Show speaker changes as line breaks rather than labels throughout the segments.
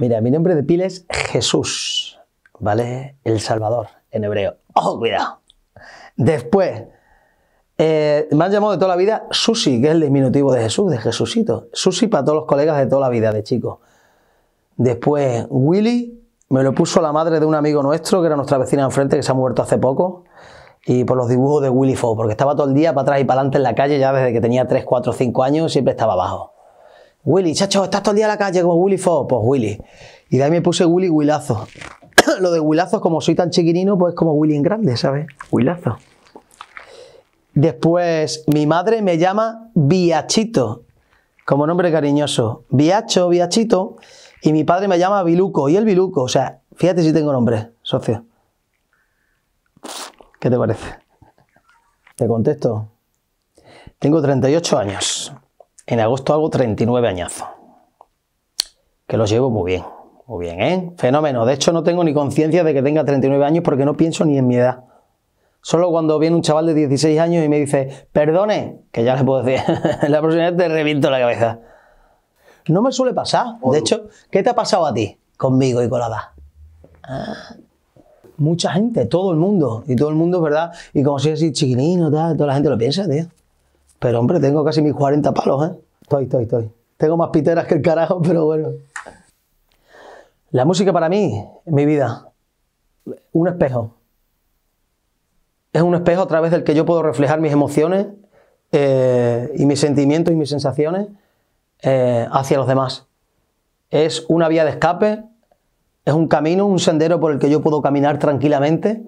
Mira, mi nombre de pila es Jesús, ¿vale? El Salvador, en hebreo. Oh, cuidado! Después, eh, me han llamado de toda la vida Susi, que es el diminutivo de Jesús, de Jesucito. Susi para todos los colegas de toda la vida, de chico. Después, Willy, me lo puso la madre de un amigo nuestro, que era nuestra vecina de enfrente, que se ha muerto hace poco, y por los dibujos de Willy Fow porque estaba todo el día para atrás y para adelante en la calle, ya desde que tenía 3, 4, 5 años, siempre estaba abajo. Willy, chacho, estás todo el día en la calle como Willy Fo. Pues Willy. Y de ahí me puse Willy Wilazo. Lo de Wilazo, como soy tan chiquinino, pues como Willy en grande, ¿sabes? Wilazo. Después, mi madre me llama Viachito, como nombre cariñoso. Viacho, Viachito. Y mi padre me llama Biluco. Y el Biluco, o sea, fíjate si tengo nombre, socio. ¿Qué te parece? Te contesto. Tengo 38 años en agosto hago 39 añazos. Que los llevo muy bien, muy bien, ¿eh? Fenómeno. De hecho, no tengo ni conciencia de que tenga 39 años porque no pienso ni en mi edad. Solo cuando viene un chaval de 16 años y me dice, perdone, que ya le puedo decir, la próxima vez te reviento la cabeza. No me suele pasar. De hecho, ¿qué te ha pasado a ti conmigo y con la edad? Ah, mucha gente, todo el mundo. Y todo el mundo, ¿verdad? Y como soy así chiquinino, tal, toda la gente lo piensa, tío. Pero hombre, tengo casi mis 40 palos, ¿eh? Estoy, estoy, estoy. Tengo más piteras que el carajo, pero bueno. La música para mí, en mi vida, un espejo. Es un espejo a través del que yo puedo reflejar mis emociones eh, y mis sentimientos y mis sensaciones eh, hacia los demás. Es una vía de escape, es un camino, un sendero por el que yo puedo caminar tranquilamente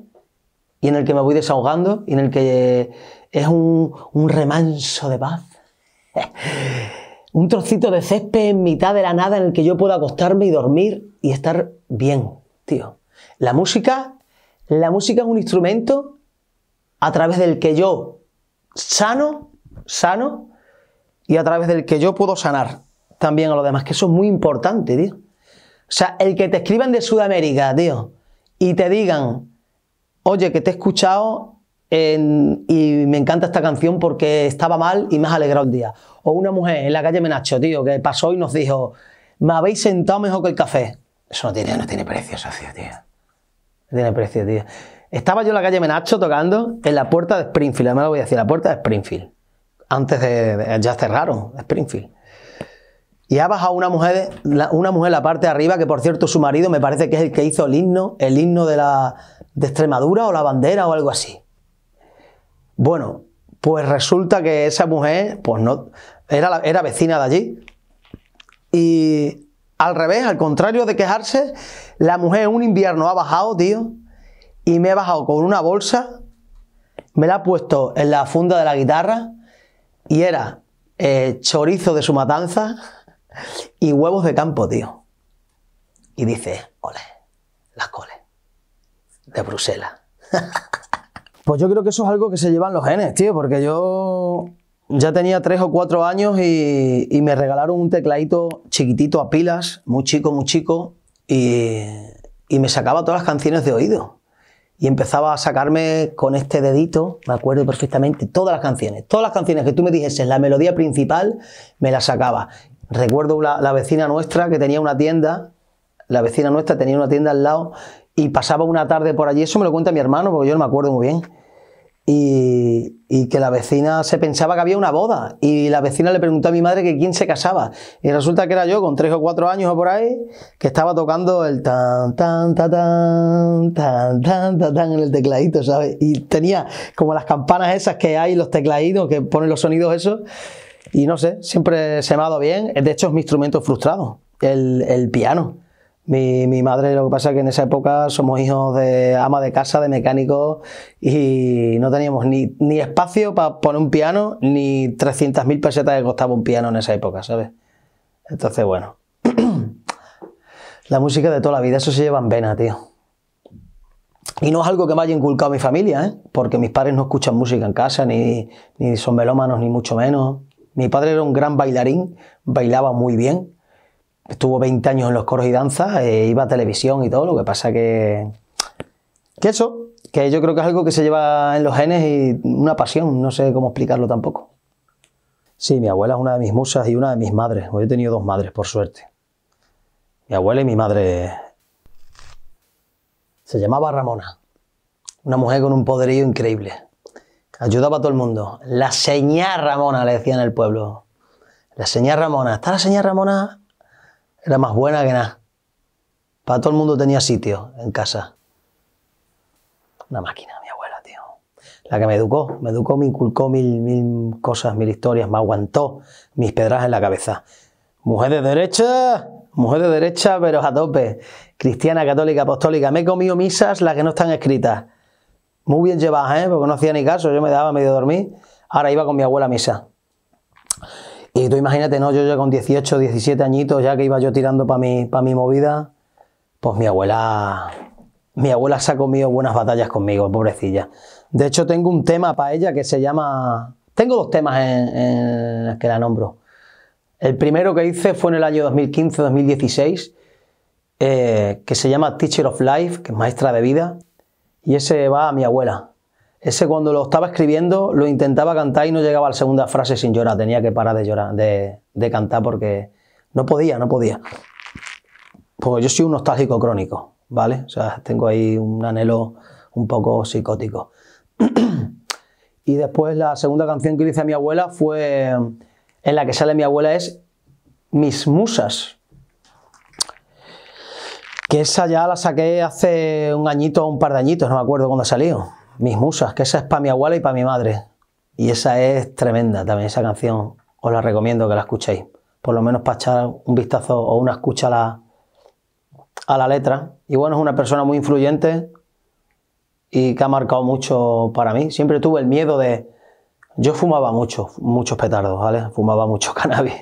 y en el que me voy desahogando y en el que eh, es un, remanso de paz. un trocito de césped en mitad de la nada en el que yo puedo acostarme y dormir y estar bien, tío. La música, la música es un instrumento a través del que yo sano, sano y a través del que yo puedo sanar también a los demás, que eso es muy importante, tío. O sea, el que te escriban de Sudamérica, tío, y te digan, oye, que te he escuchado y me encanta esta canción porque estaba mal y me has alegrado el día. O una mujer en la calle Menacho, tío, que pasó y nos dijo, me habéis sentado mejor que el café. Eso no tiene, no tiene precio, socio, tío. No tiene precio, tío. Estaba yo en la calle Menacho tocando en la puerta de Springfield, Me lo voy a decir, la puerta de Springfield. Antes de ya cerraron Springfield. Y ha bajado una mujer, una mujer la parte de arriba, que por cierto su marido me parece que es el que hizo el himno, el himno de, la, Extremadura o la bandera o algo así. Bueno, pues resulta que esa mujer, pues no, era, vecina de allí. Y al revés, al contrario de quejarse, la mujer un invierno ha bajado, tío, y me ha bajado con una bolsa, me la ha puesto en la funda de la guitarra y era eh, chorizo de su matanza y huevos de campo, tío. Y dice, ole, las coles. De Bruselas. pues yo creo que eso es algo que se llevan los genes, tío, porque yo ya tenía tres o cuatro años y, me regalaron un tecladito chiquitito a pilas, muy chico, muy chico, y, me sacaba todas las canciones de oído y empezaba a sacarme con este dedito, me acuerdo perfectamente, todas las canciones, todas las canciones que tú me dijese, la melodía principal, me la sacaba. Recuerdo la, vecina nuestra que tenía una tienda, la vecina nuestra tenía una tienda al lado y pasaba una tarde por allí, eso me lo cuenta mi hermano porque yo no me acuerdo muy bien. Y, que la vecina se pensaba que había una boda y la vecina le preguntó a mi madre que quién se casaba y resulta que era yo con tres o cuatro años o por ahí que estaba tocando el tan tan tan tan tan tan tan, tan en el tecladito, ¿sabes? Y tenía como las campanas esas que hay, los tecladitos que ponen los sonidos esos y no sé, siempre se me ha dado bien. De hecho, es mi instrumento frustrado, el, piano. Mi, madre, lo que pasa es que en esa época somos hijos de ama de casa, de mecánico y no teníamos ni, espacio para poner un piano, ni 300.000 pesetas que costaba un piano en esa época, ¿sabes? Entonces, bueno. la música de toda la vida, eso se lleva en vena, tío. Y no es algo que me haya inculcado mi familia, ¿eh? porque mis padres no escuchan música en casa, ni, ni son melómanos, ni mucho menos. Mi padre era un gran bailarín, bailaba muy bien, estuvo 20 años en los coros y danzas, eh, iba a televisión y todo, lo que pasa que... Que eso, que yo creo que es algo que se lleva en los genes y una pasión, no sé cómo explicarlo tampoco. Sí, mi abuela es una de mis musas y una de mis madres. Hoy pues he tenido dos madres, por suerte. Mi abuela y mi madre. Se llamaba Ramona. Una mujer con un poderío increíble. Ayudaba a todo el mundo. La señá Ramona, le decían en el pueblo. La señá Ramona. ¿Está la señá Ramona? Era más buena que nada. Para todo el mundo tenía sitio en casa. Una máquina, mi abuela, tío. La que me educó. Me educó, me inculcó mil, mil cosas, mil historias. Me aguantó mis pedras en la cabeza. Mujer de derecha, mujer de derecha, pero a tope. Cristiana, católica, apostólica. Me he comido misas las que no están escritas. Muy bien llevada, ¿eh? Porque no hacía ni caso, yo me daba medio dormir. Ahora iba con mi abuela a misa. Y tú imagínate, ¿no? Yo ya con 18, 17 añitos, ya que iba yo tirando para mi, para mi movida, pues mi abuela. Mi abuela se ha comido buenas batallas conmigo, pobrecilla. De hecho, tengo un tema para ella que se llama. Tengo dos temas en, los que la nombro. El primero que hice fue en el año 2015-2016, eh, que se llama Teacher of Life, que es maestra de vida. Y ese va a mi abuela. Ese cuando lo estaba escribiendo lo intentaba cantar y no llegaba a la segunda frase sin llorar. Tenía que parar de llorar, de, cantar porque no podía, no podía. Porque yo soy un nostálgico crónico, ¿vale? O sea, tengo ahí un anhelo un poco psicótico. y después la segunda canción que hice a mi abuela fue en la que sale mi abuela es Mis musas. Y esa ya la saqué hace un añito o un par de añitos, no me acuerdo cuándo salió. Mis musas, que esa es para mi abuela y para mi madre. Y esa es tremenda también, esa canción. Os la recomiendo que la escuchéis. Por lo menos para echar un vistazo o una escucha a la, a la letra. Y bueno, es una persona muy influyente y que ha marcado mucho para mí. Siempre tuve el miedo de... Yo fumaba mucho, muchos petardos, ¿vale? Fumaba mucho cannabis.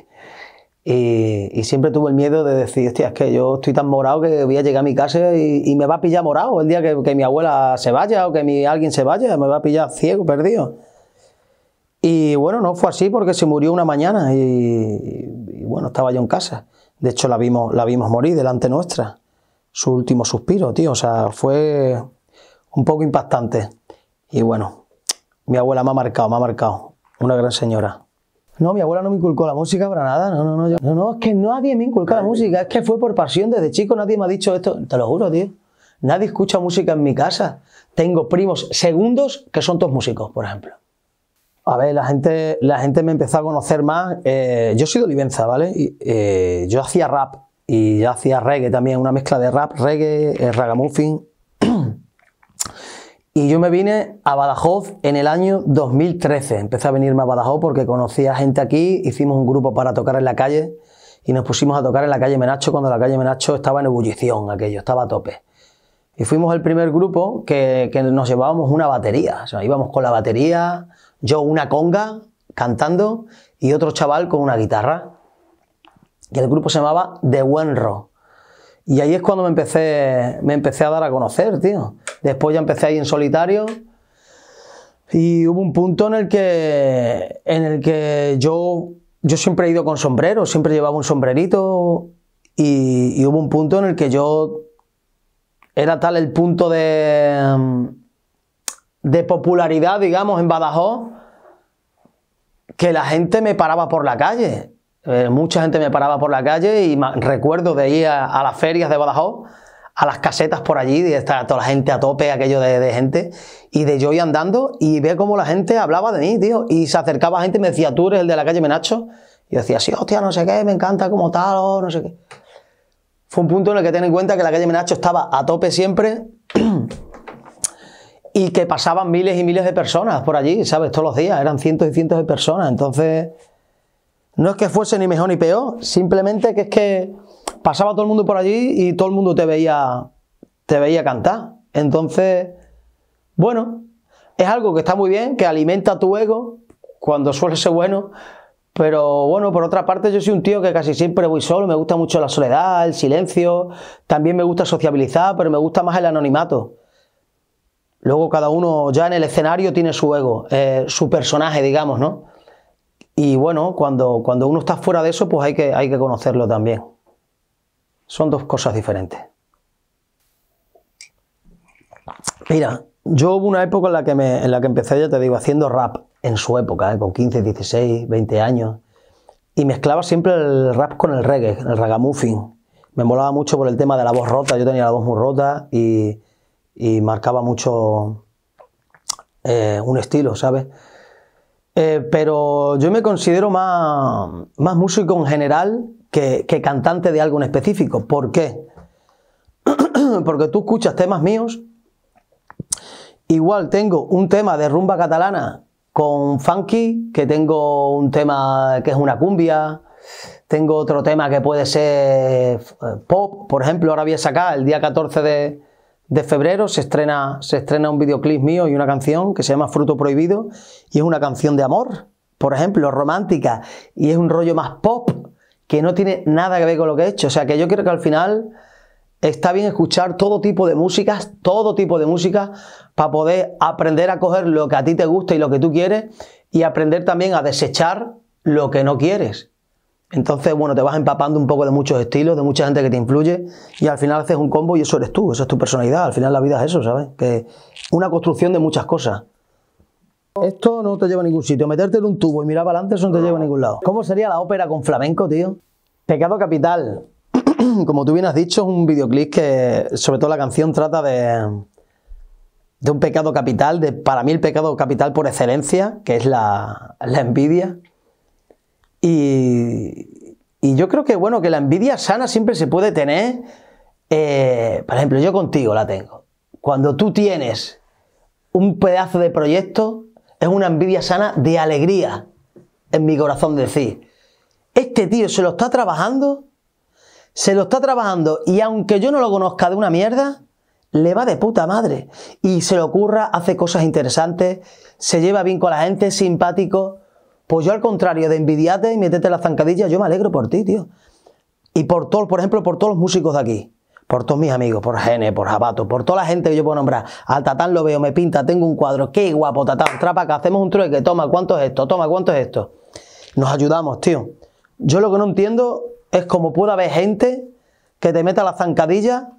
Y, siempre tuve el miedo de decir, hostia, es que yo estoy tan morado que voy a llegar a mi casa y, me va a pillar morado el día que, mi abuela se vaya o que alguien se vaya, me va a pillar ciego, perdido. Y bueno, no fue así porque se murió una mañana y, bueno, estaba yo en casa. De hecho, la vimos, la vimos morir delante nuestra. Su último suspiro, tío. O sea, fue un poco impactante. Y bueno, mi abuela me ha marcado, me ha marcado. Una gran señora. No, mi abuela no me inculcó la música para nada. No, no, no. no, es que nadie me inculcó la música. Es que fue por pasión. Desde chico nadie me ha dicho esto. Te lo juro, tío. Nadie escucha música en mi casa. Tengo primos segundos que son todos músicos, por ejemplo. A ver, la gente, la gente me empezó a conocer más. Eh, yo soy de Olivenza, ¿vale? Eh, yo hacía rap y yo hacía reggae también, una mezcla de rap, reggae, eh, ragamuffin y yo me vine a Badajoz en el año 2013. Empecé a venirme a Badajoz porque conocía gente aquí, hicimos un grupo para tocar en la calle y nos pusimos a tocar en la calle Menacho cuando la calle Menacho estaba en ebullición, aquello, estaba a tope. Y fuimos el primer grupo que, nos llevábamos una batería. O sea, íbamos con la batería, yo una conga cantando y otro chaval con una guitarra. Y el grupo se llamaba The Wenro. Y ahí es cuando me empecé, me empecé a dar a conocer, tío. Después ya empecé ahí en solitario. Y hubo un punto en el que, en el que yo, yo siempre he ido con sombrero, siempre llevaba un sombrerito. Y, hubo un punto en el que yo era tal el punto de, de popularidad, digamos, en Badajoz, que la gente me paraba por la calle eh, mucha gente me paraba por la calle y recuerdo de ir a, las ferias de Badajoz, a las casetas por allí, de estar toda la gente a tope, aquello de, gente, y de yo ir andando y ve cómo la gente hablaba de mí, tío, y se acercaba gente y me decía, tú eres el de la calle Menacho, y decía, sí, hostia, no sé qué, me encanta como tal, o oh, no sé qué. Fue un punto en el que ten en cuenta que la calle Menacho estaba a tope siempre y que pasaban miles y miles de personas por allí, ¿sabes? Todos los días, eran cientos y cientos de personas, entonces no es que fuese ni mejor ni peor, simplemente que es que pasaba todo el mundo por allí y todo el mundo te veía, te veía cantar. Entonces, bueno, es algo que está muy bien, que alimenta tu ego cuando suele ser bueno, pero bueno, por otra parte, yo soy un tío que casi siempre voy solo, me gusta mucho la soledad, el silencio, también me gusta sociabilizar, pero me gusta más el anonimato. Luego cada uno ya en el escenario tiene su ego, eh, su personaje, digamos, ¿no? Y bueno, cuando, cuando uno está fuera de eso, pues hay que, hay que conocerlo también. Son dos cosas diferentes. Mira, yo hubo una época en la que, en la que empecé, ya te digo, haciendo rap en su época, ¿eh? con 15, 16, 20 años. Y mezclaba siempre el rap con el reggae, el ragamuffin. Me molaba mucho por el tema de la voz rota, yo tenía la voz muy rota y, marcaba mucho eh, un estilo, ¿sabes? Eh, pero yo me considero más, músico en general que, que, cantante de algo en específico. ¿Por qué? Porque tú escuchas temas míos. Igual tengo un tema de rumba catalana con funky, que tengo un tema que es una cumbia, tengo otro tema que puede ser eh, pop, por ejemplo, ahora voy a sacar el día 14 de, de febrero se estrena, se estrena un videoclip mío y una canción que se llama Fruto Prohibido y es una canción de amor, por ejemplo, romántica, y es un rollo más pop que no tiene nada que ver con lo que he hecho. O sea que yo creo que al final está bien escuchar todo tipo de músicas, todo tipo de música para poder aprender a coger lo que a ti te gusta y lo que tú quieres y aprender también a desechar lo que no quieres. Entonces, bueno, te vas empapando un poco de muchos estilos, de mucha gente que te influye y al final haces un combo y eso eres tú, esa es tu personalidad. Al final la vida es eso, ¿sabes? Que una construcción de muchas cosas. Esto no te lleva a ningún sitio. Meterte en un tubo y mirar para adelante, eso no te lleva a ningún lado. ¿Cómo sería la ópera con flamenco, tío? Pecado capital. Como tú bien has dicho, es un videoclip que, sobre todo la canción, trata de, un pecado capital, de para mí el pecado capital por excelencia, que es la envidia. Y, yo creo que, bueno, que la envidia sana siempre se puede tener. Eh, por ejemplo, yo contigo la tengo. Cuando tú tienes un pedazo de proyecto, es una envidia sana de alegría en mi corazón decir, este tío se lo está trabajando, se lo está trabajando y aunque yo no lo conozca de una mierda, le va de puta madre y se le ocurra, hace cosas interesantes, se lleva bien con la gente, es simpático, pues yo al contrario, de envidiarte y meterte la zancadilla, yo me alegro por ti, tío. Y por todos, por ejemplo, por todos los músicos de aquí. Por todos mis amigos, por Gene, por Jabato, por toda la gente que yo puedo nombrar. Al Tatán lo veo, me pinta, tengo un cuadro. Qué guapo, Tatán. Trapa que hacemos un trueque. Toma, ¿cuánto es esto? Toma, ¿cuánto es esto? Nos ayudamos, tío. Yo lo que no entiendo es cómo puede haber gente que te meta la zancadilla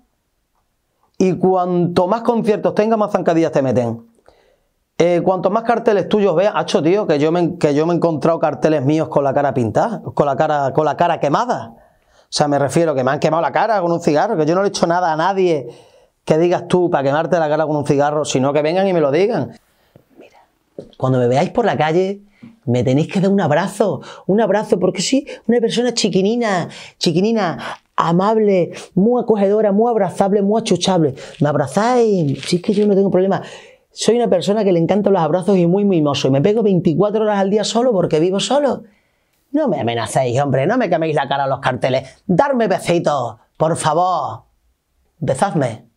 y cuanto más conciertos tenga, más zancadillas te meten. Eh, cuanto más carteles tuyos veas, hacho, tío, que yo, me, que yo me he encontrado carteles míos con la cara pintada, con la cara, con la cara quemada. O sea, me refiero que me han quemado la cara con un cigarro, que yo no le he hecho nada a nadie que digas tú para quemarte la cara con un cigarro, sino que vengan y me lo digan. Mira, cuando me veáis por la calle, me tenéis que dar un abrazo, un abrazo, porque sí, una persona chiquinina, chiquinina, amable, muy acogedora, muy abrazable, muy achuchable. Me abrazáis, si es que yo no tengo problema. Soy una persona que le encantan los abrazos y muy mimoso. Y me pego 24 horas al día solo porque vivo solo. No me amenacéis, hombre. No me queméis la cara a los carteles. Darme besitos, por favor. Besadme.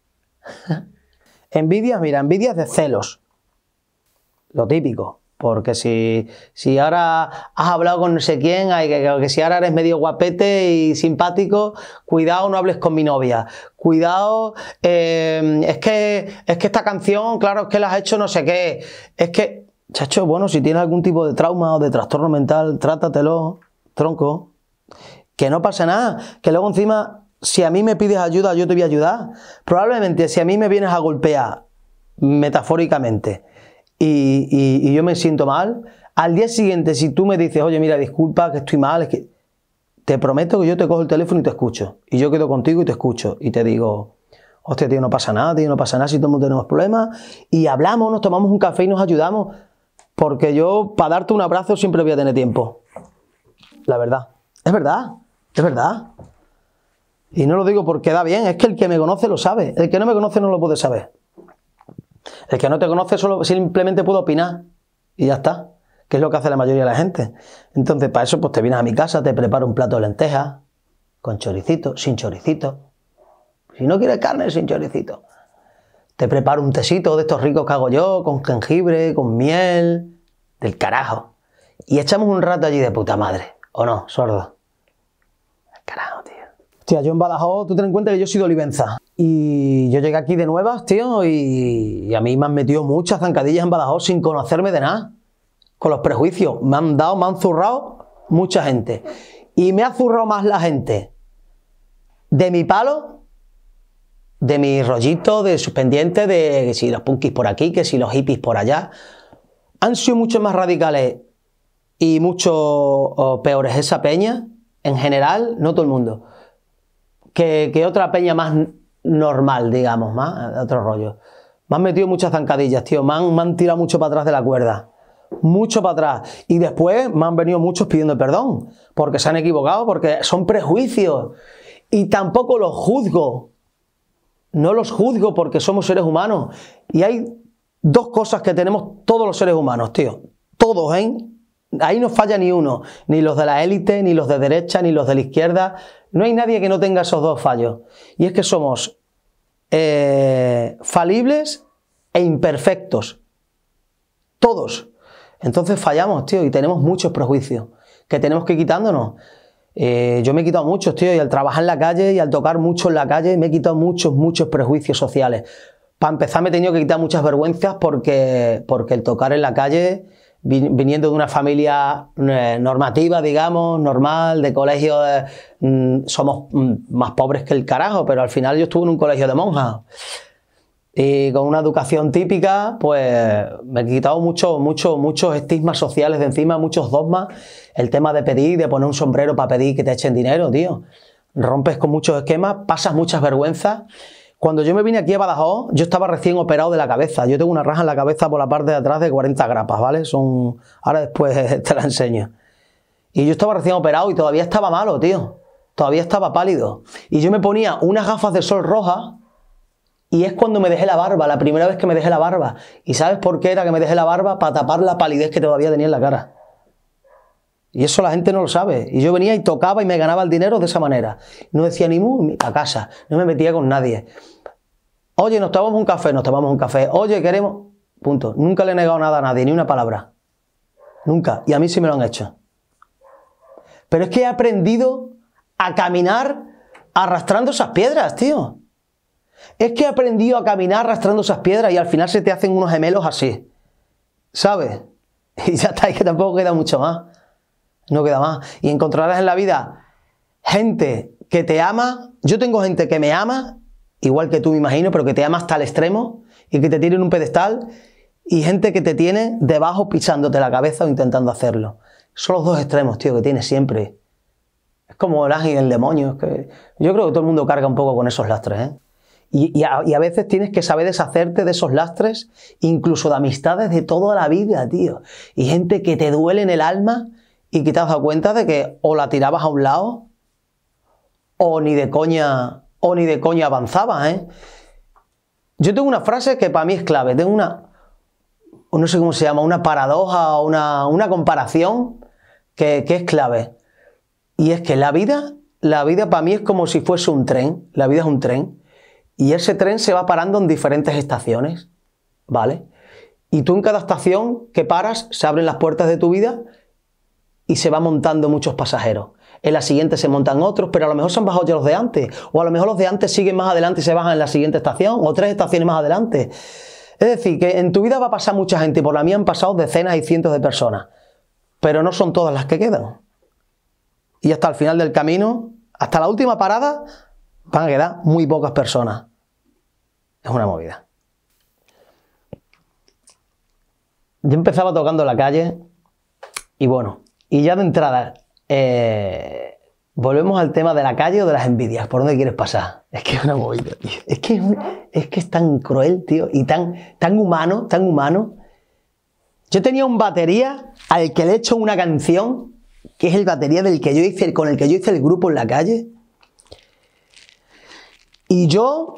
envidias, mira, envidias de celos. Lo típico. Porque si, ahora has hablado con no sé quién, hay que, si ahora eres medio guapete y simpático, cuidado, no hables con mi novia. Cuidado, eh, es, que, es que esta canción, claro, es que la has hecho no sé qué. Es que, chacho, bueno, si tienes algún tipo de trauma o de trastorno mental, trátatelo, tronco. Que no pase nada. Que luego encima, si a mí me pides ayuda, yo te voy a ayudar. Probablemente si a mí me vienes a golpear, metafóricamente, y, yo me siento mal, al día siguiente si tú me dices, oye, mira, disculpa que estoy mal, es que te prometo que yo te cojo el teléfono y te escucho. Y yo quedo contigo y te escucho. Y te digo, hostia, tío, no pasa nada, tío, no pasa nada si todos tenemos problemas. Y hablamos, nos tomamos un café y nos ayudamos. Porque yo, para darte un abrazo, siempre voy a tener tiempo. La verdad. Es verdad. Es verdad. Y no lo digo porque da bien, es que el que me conoce lo sabe. El que no me conoce no lo puede saber. El que no te conoce solo simplemente puede opinar y ya está, que es lo que hace la mayoría de la gente. Entonces, para eso, pues te vienes a mi casa, te preparo un plato de lentejas, con choricito, sin choricito. Si no quieres carne, sin choricito. Te preparo un tecito de estos ricos que hago yo, con jengibre, con miel, del carajo. Y echamos un rato allí de puta madre, ¿o no, sordo? Carajo, tío. Hostia, yo en Badajoz, tú ten en cuenta que yo soy sido Olivenza. Y yo llegué aquí de nuevas, tío, y, a mí me han metido muchas zancadillas en Badajoz sin conocerme de nada. Con los prejuicios. Me han dado, me han zurrado mucha gente. Y me ha zurrado más la gente de mi palo, de mi rollito, de sus pendientes, de que si los punkis por aquí, que si los hippies por allá. Han sido mucho más radicales y mucho peores esa peña, en general, no todo el mundo, que, que otra peña más normal, digamos, más, eh, otro rollo. Me han metido muchas zancadillas, tío. Me han, me han tirado mucho para atrás de la cuerda. Mucho para atrás. Y después me han venido muchos pidiendo perdón. Porque se han equivocado, porque son prejuicios. Y tampoco los juzgo. No los juzgo porque somos seres humanos. Y hay dos cosas que tenemos todos los seres humanos, tío. Todos, ¿eh? Ahí no falla ni uno, ni los de la élite, ni los de derecha, ni los de la izquierda. No hay nadie que no tenga esos dos fallos. Y es que somos eh, falibles e imperfectos. Todos. Entonces fallamos, tío, y tenemos muchos prejuicios que tenemos que ir quitándonos. Eh, yo me he quitado muchos, tío, y al trabajar en la calle y al tocar mucho en la calle, me he quitado muchos, muchos prejuicios sociales. Para empezar, me he tenido que quitar muchas vergüenzas porque, porque el tocar en la calle viniendo de una familia eh, normativa, digamos, normal, de colegio, eh, mm, somos mm, más pobres que el carajo, pero al final yo estuve en un colegio de monjas. Y con una educación típica, pues me he quitado mucho, mucho, muchos estigmas sociales de encima, muchos dogmas. El tema de pedir, de poner un sombrero para pedir que te echen dinero, tío. Rompes con muchos esquemas, pasas muchas vergüenzas cuando yo me vine aquí a Badajoz, yo estaba recién operado de la cabeza. Yo tengo una raja en la cabeza por la parte de atrás de 40 grapas, ¿vale? Son. Ahora después te la enseño. Y yo estaba recién operado y todavía estaba malo, tío. Todavía estaba pálido. Y yo me ponía unas gafas de sol roja y es cuando me dejé la barba, la primera vez que me dejé la barba. ¿Y sabes por qué era que me dejé la barba? Para tapar la palidez que todavía tenía en la cara. Y eso la gente no lo sabe. Y yo venía y tocaba y me ganaba el dinero de esa manera. No decía ni mu, a casa. No me metía con nadie. Oye, nos tomamos un café, nos tomamos un café. Oye, queremos. Punto. Nunca le he negado nada a nadie, ni una palabra. Nunca. Y a mí sí me lo han hecho. Pero es que he aprendido a caminar arrastrando esas piedras, tío. Es que he aprendido a caminar arrastrando esas piedras y al final se te hacen unos gemelos así. ¿Sabes? Y ya está, es que tampoco queda mucho más. No queda más. Y encontrarás en la vida gente que te ama. Yo tengo gente que me ama igual que tú me imagino, pero que te amas hasta el extremo y que te tiene un pedestal y gente que te tiene debajo pisándote la cabeza o intentando hacerlo. Son los dos extremos, tío, que tienes siempre. Es como el ángel y el demonio. yo creo que todo el mundo carga un poco con esos lastres. ¿eh? Y, a, y a veces tienes que saber deshacerte de esos lastres, incluso de amistades de toda la vida, tío. Y gente que te duele en el alma y que te has dado cuenta de que o la tirabas a un lado o ni de coña o ni de coña avanzaba, ¿eh? Yo tengo una frase que para mí es clave, tengo una, no sé cómo se llama, una paradoja o una, comparación que, que es clave. Y es que la vida, la vida para mí es como si fuese un tren, la vida es un tren, y ese tren se va parando en diferentes estaciones, ¿vale? Y tú en cada estación que paras se abren las puertas de tu vida y se va montando muchos pasajeros en la siguiente se montan otros, pero a lo mejor son bajado ya los de antes, o a lo mejor los de antes siguen más adelante y se bajan en la siguiente estación, o tres estaciones más adelante. Es decir, que en tu vida va a pasar mucha gente, y por la mía han pasado decenas y cientos de personas, pero no son todas las que quedan. Y hasta el final del camino, hasta la última parada, van a quedar muy pocas personas. Es una movida. Yo empezaba tocando la calle y bueno, y ya de entrada, eh, volvemos al tema de la calle o de las envidias. ¿Por dónde quieres pasar? Es que es una movida, Es que es, que es tan cruel, tío. Y tan, tan humano, tan humano. Yo tenía un batería al que le he hecho una canción, que es el batería del que yo hice, con el que yo hice el grupo en la calle. Y yo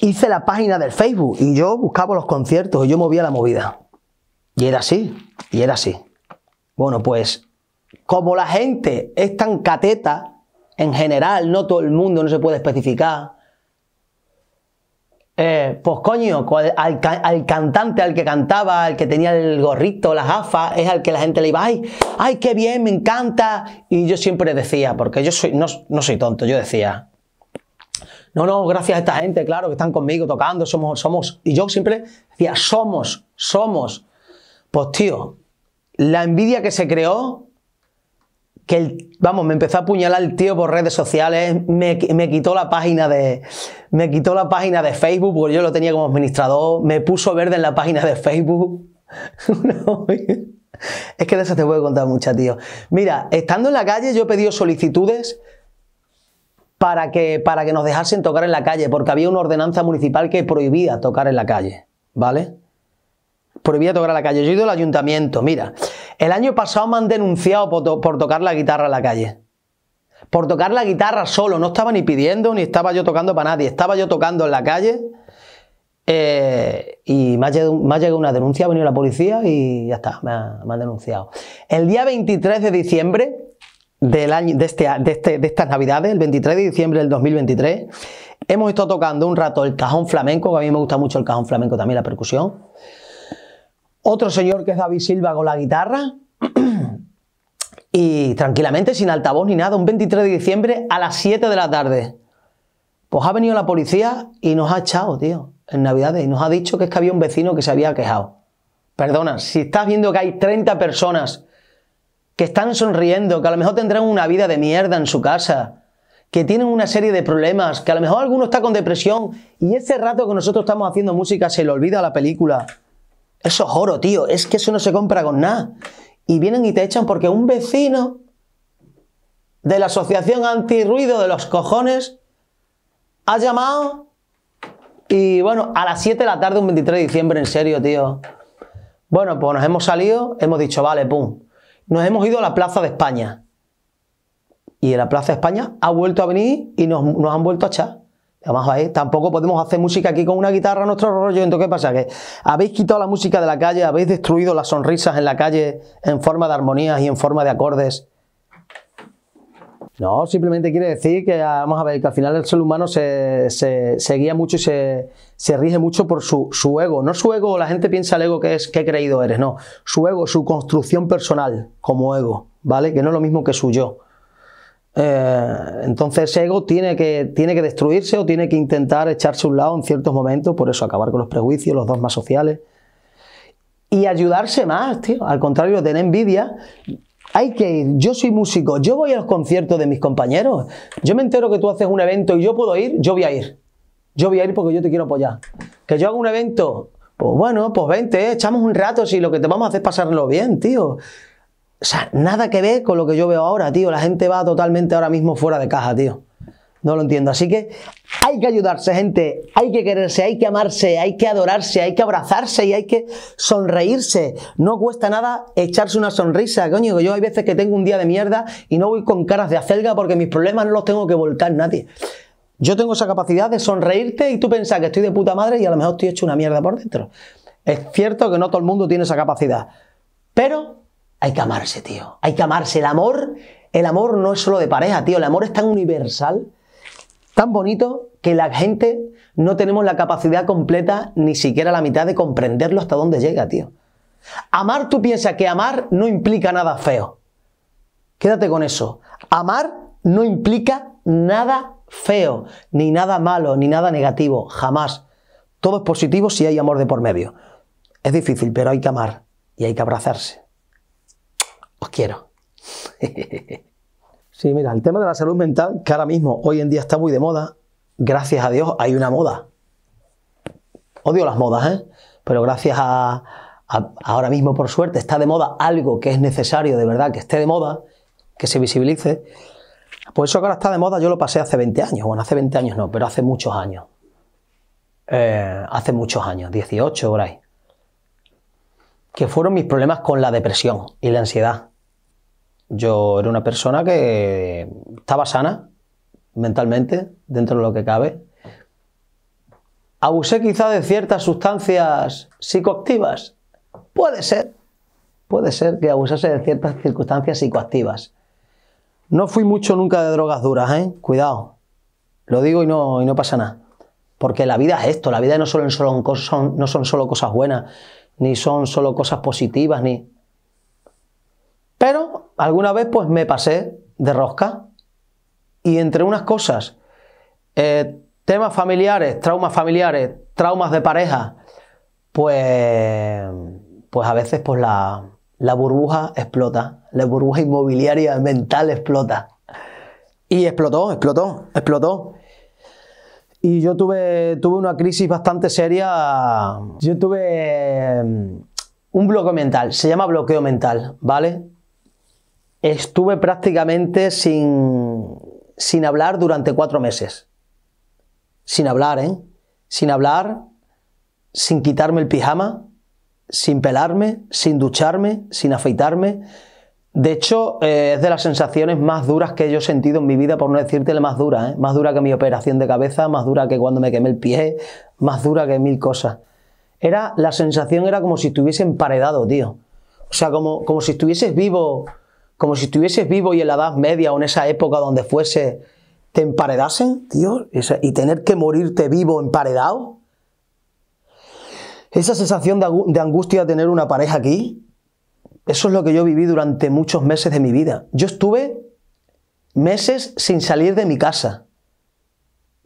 hice la página del Facebook y yo buscaba los conciertos y yo movía la movida. Y era así, y era así. Bueno, pues como la gente es tan cateta, en general, no todo el mundo, no se puede especificar. Eh, pues coño, al, cantante, al que cantaba, al que tenía el gorrito, las gafas, es al que la gente le iba, ay, ay, qué bien, me encanta. Y yo siempre decía, porque yo no, no soy tonto, yo decía, no, no, gracias a esta gente, claro, que están conmigo tocando, somos, somos. Y yo siempre decía, somos, somos. Pues tío, la envidia que se creó que vamos, me empezó a apuñalar el tío por redes sociales, me, quitó la página de me quitó la página de Facebook porque yo lo tenía como administrador, me puso verde en la página de Facebook. es que de eso te puedo contar mucha, tío. Mira, estando en la calle yo pedí solicitudes para que, para que nos dejasen tocar en la calle, porque había una ordenanza municipal que prohibía tocar en la calle, ¿vale? Prohibía tocar en la calle. Yo he ido al ayuntamiento, mira, el año pasado me han denunciado por, tocar la guitarra en la calle. Por tocar la guitarra solo, no estaba ni pidiendo, ni estaba yo tocando para nadie, estaba yo tocando en la calle. Eh, y me ha, llegado, una denuncia, ha venido la policía y ya está, me, han denunciado. El día 23 de diciembre de, este este, de, estas navidades, el 23 de diciembre del 2023, hemos estado tocando un rato el cajón flamenco, que a mí me gusta mucho el cajón flamenco también, la percusión. Otro señor que es David Silva con la guitarra. y tranquilamente, sin altavoz ni nada, un 23 de diciembre a las 7 de la tarde. Pues ha venido la policía y nos ha echado, tío, en Navidades. Y nos ha dicho que es que había un vecino que se había quejado. Perdona, si estás viendo que hay 30 personas que están sonriendo, que a lo mejor tendrán una vida de mierda en su casa, que tienen una serie de problemas, que a lo mejor alguno está con depresión y ese rato que nosotros estamos haciendo música se le olvida la película. Eso es oro, tío. Es que eso no se compra con nada. Y vienen y te echan porque un vecino de la Asociación Antirruido de los Cojones ha llamado y bueno, a las 7 de la tarde, un 23 de diciembre, en serio, tío. Bueno, pues nos hemos salido, hemos dicho, vale, pum. Nos hemos ido a la Plaza de España. Y en la Plaza de España ha vuelto a venir y nos, han vuelto a echar a ver, tampoco podemos hacer música aquí con una guitarra, nuestro rollo. Entonces, ¿qué pasa? Que habéis quitado la música de la calle, habéis destruido las sonrisas en la calle en forma de armonías y en forma de acordes. No, simplemente quiere decir que, ah, vamos a ver, que al final el ser humano se, guía mucho y se, rige mucho por su, su ego. No su ego, la gente piensa el ego que es qué creído eres, no. Su ego, su construcción personal como ego, ¿vale? Que no es lo mismo que su yo. Eh, entonces ese ego tiene que, tiene que destruirse o tiene que intentar echarse un lado en ciertos momentos, por eso acabar con los prejuicios, los dogmas sociales. Y ayudarse más, tío. Al contrario, tener envidia. Hay que ir. Yo soy músico, yo voy a los conciertos de mis compañeros. Yo me entero que tú haces un evento y yo puedo ir, yo voy a ir. Yo voy a ir porque yo te quiero apoyar. Que yo haga un evento, pues bueno, pues vente, echamos un rato si lo que te vamos a hacer es pasarlo bien, tío. O sea, nada que ver con lo que yo veo ahora, tío. La gente va totalmente ahora mismo fuera de caja, tío. No lo entiendo. Así que hay que ayudarse, gente. Hay que quererse, hay que amarse, hay que adorarse, hay que abrazarse y hay que sonreírse. No cuesta nada echarse una sonrisa, coño. Yo hay veces que tengo un día de mierda y no voy con caras de acelga porque mis problemas no los tengo que volcar nadie. Yo tengo esa capacidad de sonreírte y tú pensas que estoy de puta madre y a lo mejor estoy hecho una mierda por dentro. Es cierto que no todo el mundo tiene esa capacidad. Pero hay que amarse, tío. Hay que amarse. El amor, el amor no es solo de pareja, tío. El amor es tan universal, tan bonito, que la gente no tenemos la capacidad completa, ni siquiera la mitad, de comprenderlo hasta dónde llega, tío. Amar, tú piensas que amar no implica nada feo. Quédate con eso. Amar no implica nada feo, ni nada malo, ni nada negativo, jamás. Todo es positivo si hay amor de por medio. Es difícil, pero hay que amar y hay que abrazarse quiero. Sí, mira, el tema de la salud mental, que ahora mismo, hoy en día está muy de moda, gracias a Dios hay una moda. Odio las modas, ¿eh? Pero gracias a, ahora mismo, por suerte, está de moda algo que es necesario de verdad que esté de moda, que se visibilice. Por pues eso que ahora está de moda, yo lo pasé hace 20 años. Bueno, hace 20 años no, pero hace muchos años. Eh, hace muchos años, 18 por ahí. Que fueron mis problemas con la depresión y la ansiedad. Yo era una persona que estaba sana mentalmente, dentro de lo que cabe. Abusé quizá de ciertas sustancias psicoactivas. Puede ser, puede ser que abusase de ciertas circunstancias psicoactivas. No fui mucho nunca de drogas duras, ¿eh? Cuidado. Lo digo y no, y no pasa nada. Porque la vida es esto, la vida no, solo, no son solo cosas buenas, ni son solo cosas positivas, ni alguna vez pues me pasé de rosca y entre unas cosas, eh, temas familiares, traumas familiares, traumas de pareja, pues, pues a veces pues la, burbuja explota, la burbuja inmobiliaria mental explota. Y explotó, explotó, explotó. Y yo tuve, tuve una crisis bastante seria. Yo tuve mm, un bloqueo mental, se llama bloqueo mental, ¿vale? estuve prácticamente sin, sin hablar durante cuatro meses. Sin hablar, ¿eh? Sin hablar, sin quitarme el pijama, sin pelarme, sin ducharme, sin afeitarme. De hecho, eh, es de las sensaciones más duras que yo he sentido en mi vida, por no decirte la más dura, ¿eh? más dura que mi operación de cabeza, más dura que cuando me quemé el pie, más dura que mil cosas. Era, la sensación era como si estuviese emparedado, tío. O sea, como, como si estuvieses vivo como si estuvieses vivo y en la Edad Media o en esa época donde fuese, te emparedasen, tío, y tener que morirte vivo emparedado. Esa sensación de angustia de tener una pareja aquí, eso es lo que yo viví durante muchos meses de mi vida. Yo estuve meses sin salir de mi casa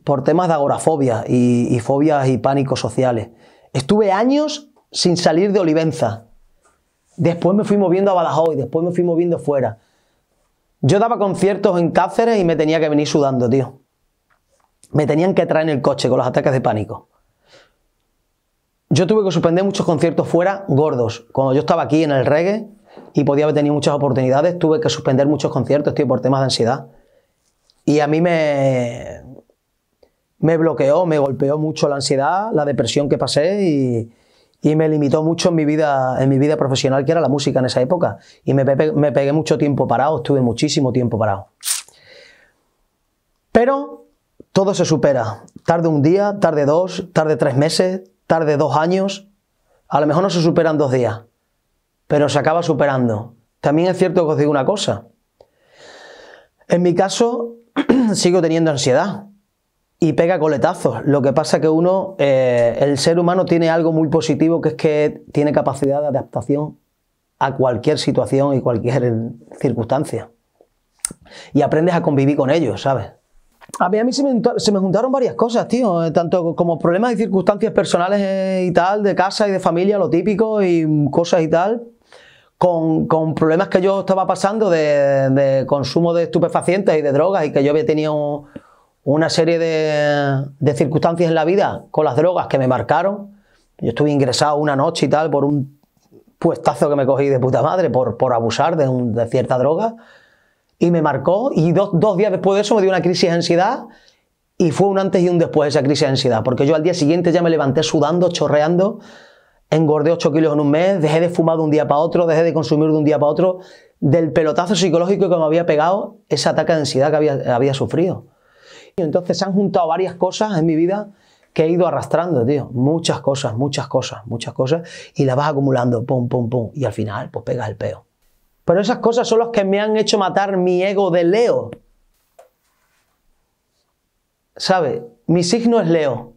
por temas de agorafobia y, y fobias y pánicos sociales. Estuve años sin salir de Olivenza. Después me fui moviendo a Badajoz después me fui moviendo fuera. Yo daba conciertos en Cáceres y me tenía que venir sudando, tío. Me tenían que traer en el coche con los ataques de pánico. Yo tuve que suspender muchos conciertos fuera gordos. Cuando yo estaba aquí en el reggae y podía haber tenido muchas oportunidades, tuve que suspender muchos conciertos, tío, por temas de ansiedad. Y a mí me, me bloqueó, me golpeó mucho la ansiedad, la depresión que pasé y, y me limitó mucho en mi vida, en mi vida profesional, que era la música en esa época. Y me, me pegué mucho tiempo parado, estuve muchísimo tiempo parado. Pero todo se supera. Tarde un día, tarde dos, tarde tres meses, tarde dos años. A lo mejor no se superan dos días, pero se acaba superando. También es cierto que os digo una cosa. En mi caso, sigo teniendo ansiedad y pega coletazos. Lo que pasa que uno, eh, el ser humano tiene algo muy positivo que es que tiene capacidad de adaptación a cualquier situación y cualquier circunstancia. Y aprendes a convivir con ellos, ¿sabes? A mí, a mí se, me, juntaron varias cosas, tío, eh, tanto como problemas y circunstancias personales eh, y tal, de casa y de familia, lo típico, y cosas y tal, con, problemas que yo estaba pasando de, de, consumo de estupefacientes y de drogas y que yo había tenido una serie de, circunstancias en la vida con las drogas que me marcaron. Yo estuve ingresado una noche y tal por un puestazo que me cogí de puta madre por, por abusar de, cierta droga y me marcó y dos, días después de eso me dio una crisis de ansiedad y fue un antes y un después esa crisis de ansiedad, porque yo al día siguiente ya me levanté sudando, chorreando, engordé 8 kilos en un mes, dejé de fumar de un día para otro, dejé de consumir de un día para otro, del pelotazo psicológico que me había pegado esa ataque de ansiedad que había sufrido. Entonces se han juntado varias cosas en mi vida que he ido arrastrando, tío. Muchas cosas, muchas cosas, muchas cosas. Y las vas acumulando, pum, pum, pum. Y al final, pues pegas el peo. Pero esas cosas son las que me han hecho matar mi ego de Leo. ¿Sabe? Mi signo es Leo.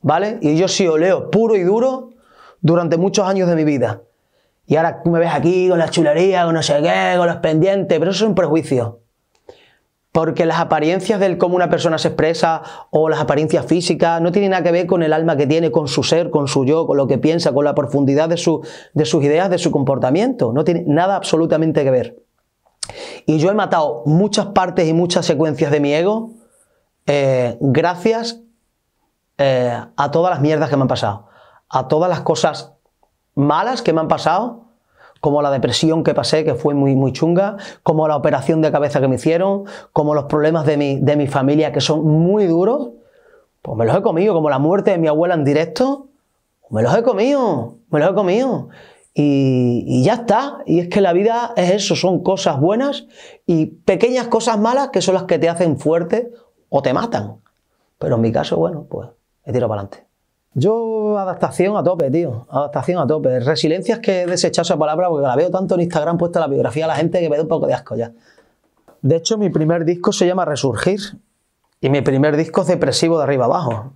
¿Vale? Y yo he Leo puro y duro durante muchos años de mi vida. Y ahora me ves aquí con la chulería, con no sé qué, con los pendientes, pero eso es un prejuicio. Porque las apariencias del cómo una persona se expresa o las apariencias físicas no tienen nada que ver con el alma que tiene, con su ser, con su yo, con lo que piensa, con la profundidad de, de sus ideas, de su comportamiento. No tiene nada absolutamente que ver. Y yo he matado muchas partes y muchas secuencias de mi ego eh, gracias eh, a todas las mierdas que me han pasado, a todas las cosas malas que me han pasado como la depresión que pasé, que fue muy, muy chunga, como la operación de cabeza que me hicieron, como los problemas de mi, de mi familia, que son muy duros, pues me los he comido, como la muerte de mi abuela en directo, me los he comido, me los he comido. Y, y, ya está. Y es que la vida es eso, son cosas buenas y pequeñas cosas malas que son las que te hacen fuerte o te matan. Pero en mi caso, bueno, pues me tiro para adelante. Yo, adaptación a tope, tío. Adaptación a tope. Resiliencia es que he desechado esa palabra porque la veo tanto en Instagram puesta la biografía de la gente que me da un poco de asco ya. De hecho, mi primer disco se llama Resurgir y mi primer disco es depresivo de arriba abajo.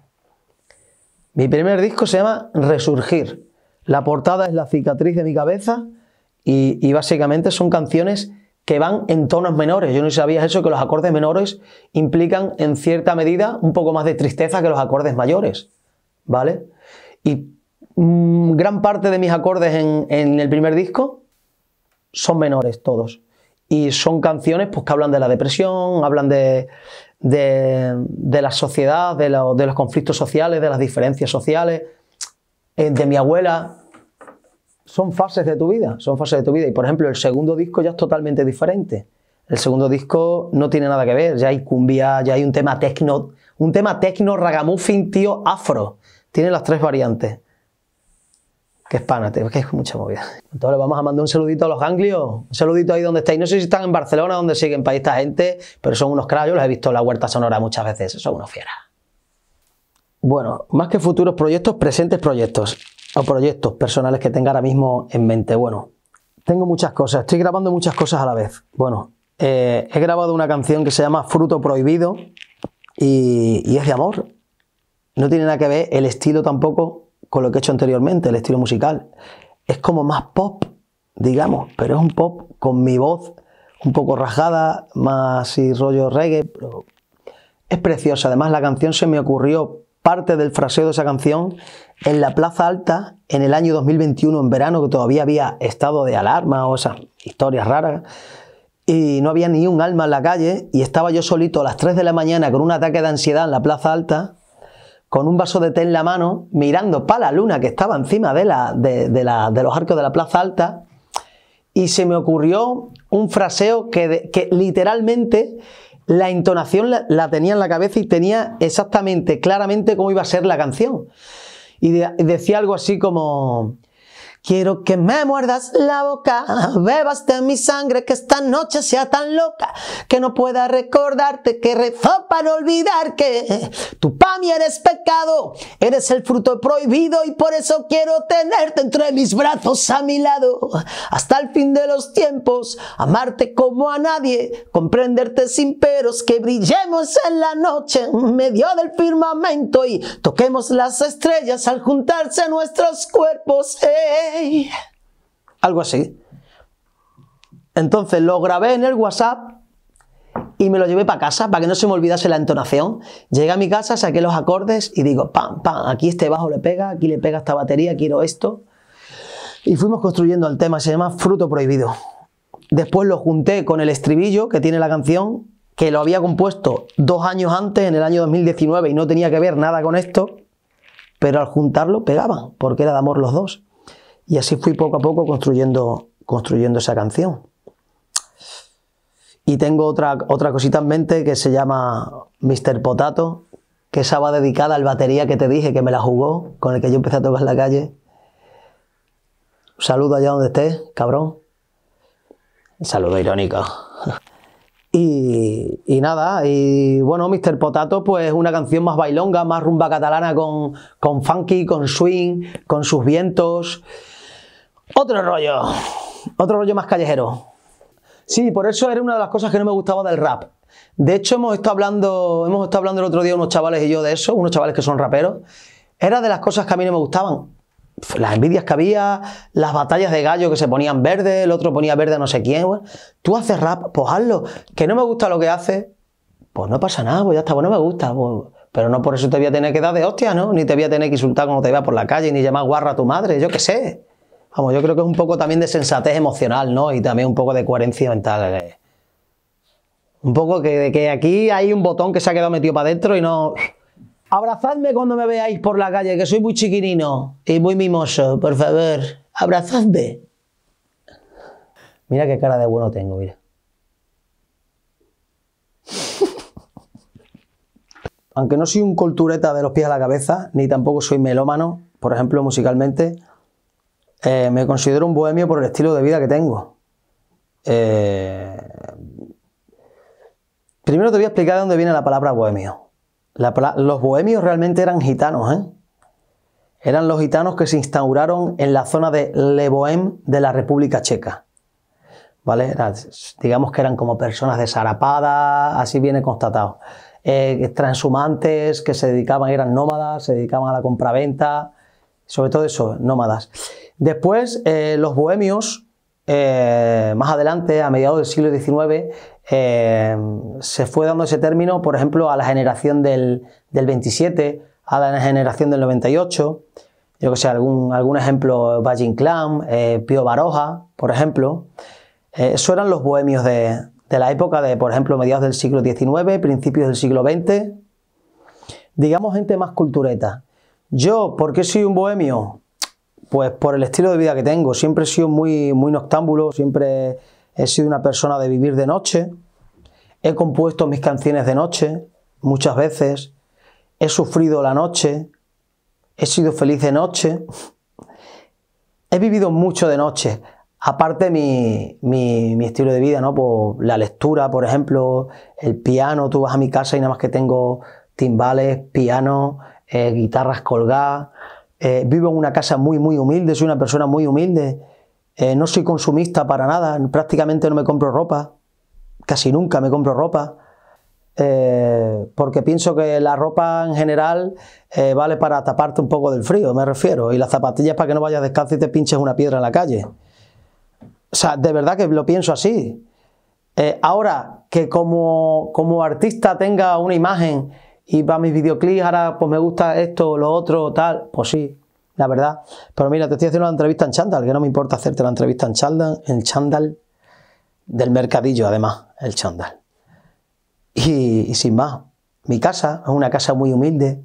Mi primer disco se llama Resurgir. La portada es la cicatriz de mi cabeza y, y básicamente son canciones que van en tonos menores. Yo no sabía eso, que los acordes menores implican en cierta medida un poco más de tristeza que los acordes mayores. ¿vale? Y mm, gran parte de mis acordes en, el primer disco son menores todos. Y son canciones pues, que hablan de la depresión, hablan de, de, la sociedad, de, los conflictos sociales, de las diferencias sociales, eh, de mi abuela. Son fases de tu vida, son fases de tu vida. Y por ejemplo, el segundo disco ya es totalmente diferente. El segundo disco no tiene nada que ver, ya hay cumbia, ya hay un tema tecno un tema tecno, ragamuffin, tío, afro. Tiene las tres variantes. Que es pana, que es mucha movida. Entonces vamos a mandar un saludito a los ganglios. Un saludito ahí donde estáis. No sé si están en Barcelona, donde siguen para esta gente, pero son unos crayos. Los he visto en la Huerta Sonora muchas veces. Son unos fieras. Bueno, más que futuros proyectos, presentes proyectos o proyectos personales que tenga ahora mismo en mente. Bueno, tengo muchas cosas, estoy grabando muchas cosas a la vez. Bueno, eh, he grabado una canción que se llama Fruto Prohibido y es de amor, no tiene nada que ver el estilo tampoco con lo que he hecho anteriormente, el estilo musical. Es como más pop, digamos, pero es un pop con mi voz un poco rajada, más y rollo reggae, pero es preciosa. Además, la canción se me ocurrió parte del fraseo de esa canción en la Plaza Alta en el año 2021, en verano, que todavía había estado de alarma o esas historias raras, y no había ni un alma en la calle, y estaba yo solito a las 3 de la mañana con un ataque de ansiedad en la Plaza Alta, con un vaso de té en la mano, mirando para la luna que estaba encima de, la, de, los arcos de la Plaza Alta, y se me ocurrió un fraseo que, que literalmente la entonación la, tenía en la cabeza y tenía exactamente, claramente cómo iba a ser la canción. y decía algo así como, Quiero que me muerdas la boca, Bebaste de mi sangre, que esta noche sea tan loca, que no pueda recordarte, que rezo para olvidar que tu pami eres pecado, eres el fruto prohibido y por eso quiero tenerte entre mis brazos a mi lado, hasta el fin de los tiempos, amarte como a nadie, comprenderte sin peros, que brillemos en la noche, en medio del firmamento y toquemos las estrellas al juntarse nuestros cuerpos. Eh. Algo así. Entonces lo grabé en el WhatsApp y me lo llevé para casa para que no se me olvidase la entonación. Llegué a mi casa, saqué los acordes y digo, pam, pam, aquí este bajo le pega, aquí le pega esta batería, quiero esto. Y fuimos construyendo el tema, se llama Fruto Prohibido. Después lo junté con el estribillo que tiene la canción, que lo había compuesto dos años antes, en el año 2019, y no tenía que ver nada con esto, pero al juntarlo pegaban, porque era de amor los dos. Y así fui poco a poco construyendo, construyendo esa canción. Y tengo otra, otra cosita en mente que se llama Mr. Potato, que esa va dedicada al batería que te dije que me la jugó, con el que yo empecé a tocar la calle. saludo allá donde estés, cabrón. saludo irónico. Y, nada, y bueno, Mr. Potato, pues una canción más bailonga, más rumba catalana con, con funky, con swing, con sus vientos. Otro rollo. Otro rollo más callejero. Sí, por eso era una de las cosas que no me gustaba del rap. De hecho, hemos estado hablando, hemos estado hablando el otro día unos chavales y yo de eso, unos chavales que son raperos. Era de las cosas que a mí no me gustaban. Las envidias que había, las batallas de gallo que se ponían verde, el otro ponía verde a no sé quién. tú haces rap, pues hazlo. Que no me gusta lo que haces, pues no pasa nada, pues ya está, bueno pues me gusta. Pues, pero no por eso te voy a tener que dar de hostia, ¿no? Ni te voy a tener que insultar cuando te iba por la calle, ni llamar guarra a tu madre, yo qué sé. Vamos, yo creo que es un poco también de sensatez emocional, ¿no? Y también un poco de coherencia mental. Eh. Un poco que, que aquí hay un botón que se ha quedado metido para adentro y no... Abrazadme cuando me veáis por la calle, que soy muy chiquinino y muy mimoso, por favor. Abrazadme. Mira qué cara de bueno tengo, mira. Aunque no soy un cultureta de los pies a la cabeza, ni tampoco soy melómano, por ejemplo, musicalmente, eh, me considero un bohemio por el estilo de vida que tengo. Eh, primero te voy a explicar de dónde viene la palabra bohemio. los bohemios realmente eran gitanos, ¿eh? Eran los gitanos que se instauraron en la zona de Le Bohème de la República Checa. ¿Vale? digamos que eran como personas desarapadas, así viene constatado. Eh, transhumantes que se dedicaban, eran nómadas, se dedicaban a la compraventa, sobre todo eso, nómadas. Después, eh, los bohemios, eh, más adelante, a mediados del siglo XIX, eh, se fue dando ese término, por ejemplo, a la generación del, del 27, a la generación del 98, yo que sé, algún, algún ejemplo, Bajin Clan, Pío Baroja, por ejemplo. eso eran los bohemios de, de, la época de, por ejemplo, mediados del siglo XIX, principios del siglo XX. Digamos gente más cultureta. Yo, ¿por qué soy un bohemio? Pues por el estilo de vida que tengo. Siempre he sido muy, muy noctámbulo, siempre he sido una persona de vivir de noche. He compuesto mis canciones de noche muchas veces. He sufrido la noche. He sido feliz de noche. He vivido mucho de noche. Aparte mi, mi, estilo de vida, ¿no? Por pues la lectura, por ejemplo, el piano. Tú vas a mi casa y nada más que tengo timbales, piano, eh, guitarras colgadas. Eh, vivo en una casa muy, muy humilde, soy una persona muy humilde, eh, no soy consumista para nada, prácticamente no me compro ropa, casi nunca me compro ropa, eh, porque pienso que la ropa en general vale para taparte un poco del frío, me refiero, y las zapatillas para que no vayas descalzo y te pinches una piedra en la calle. O sea, de verdad que lo pienso así. ahora, que como, como artista tenga una imagen y va mis videoclips, ahora pues me gusta esto lo otro tal, pues sí, la verdad. Pero mira, te estoy haciendo una entrevista en Chandal que no me importa hacerte la entrevista en chándal, en Chandal del mercadillo además, el Chandal. y sin más, mi casa es una casa muy humilde,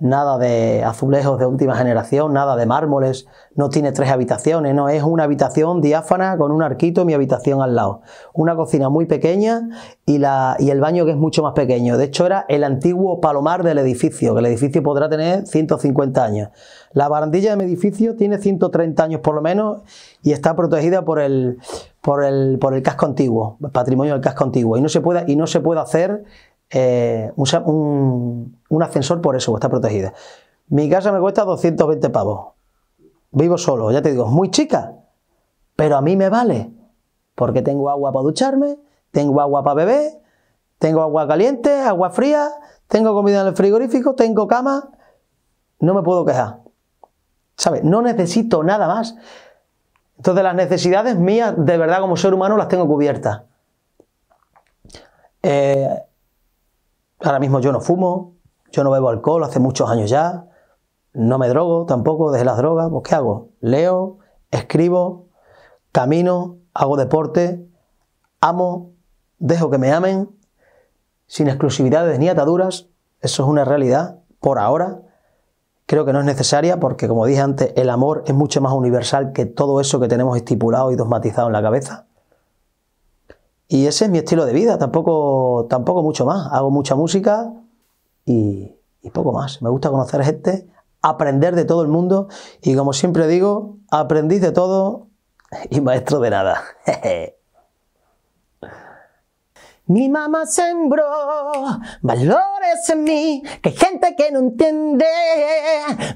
nada de azulejos de última generación, nada de mármoles, no tiene tres habitaciones, no, es una habitación diáfana con un arquito y mi habitación al lado. Una cocina muy pequeña y, el baño que es mucho más pequeño. De hecho, era el antiguo palomar del edificio, que el edificio podrá tener 150 años. La barandilla de mi edificio tiene 130 años por lo menos y está protegida por el, por el, casco antiguo, patrimonio del casco antiguo. Y no se y no se puede hacer eh, un, ascensor por eso, está protegida. Mi casa me cuesta 220 pavos. Vivo solo, ya te digo, muy chica, pero a mí me vale, porque tengo agua para ducharme, tengo agua para beber, tengo agua caliente, agua fría, tengo comida en el frigorífico, tengo cama, no me puedo quejar. ¿Sabes? No necesito nada más. Entonces las necesidades mías, de verdad, como ser humano, las tengo cubiertas. Eh, Ahora mismo yo no fumo, yo no bebo alcohol, hace muchos años ya, no me drogo tampoco, dejé las drogas, pues ¿qué hago? Leo, escribo, camino, hago deporte, amo, dejo que me amen, sin exclusividades ni ataduras, eso es una realidad por ahora. Creo que no es necesaria porque, como dije antes, el amor es mucho más universal que todo eso que tenemos estipulado y dogmatizado en la cabeza. Y ese es mi estilo de vida, tampoco, tampoco mucho más. Hago mucha música y, poco más. Me gusta conocer gente, aprender de todo el mundo y como siempre digo, aprendiz de todo y maestro de nada. Mi mamá sembró valor en mí, que gente que no entiende.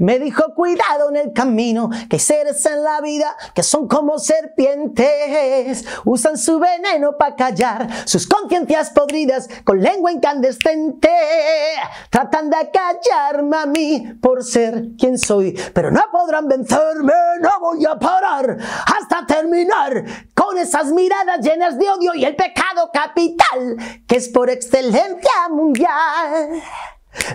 Me dijo, cuidado en el camino, que hay seres en la vida que son como serpientes. Usan su veneno para callar sus conciencias podridas con lengua incandescente. Tratan de callarme a mí por ser quien soy, pero no podrán vencerme, no voy a parar hasta terminar con esas miradas llenas de odio y el pecado capital que es por excelencia mundial.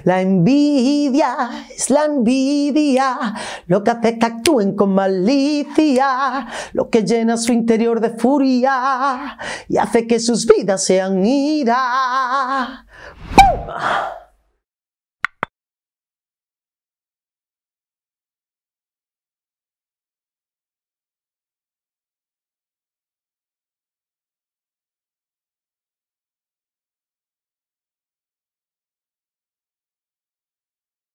La envidia es la envidia, lo que hace que actúen con malicia, lo que llena su interior de furia y hace que sus vidas sean ira.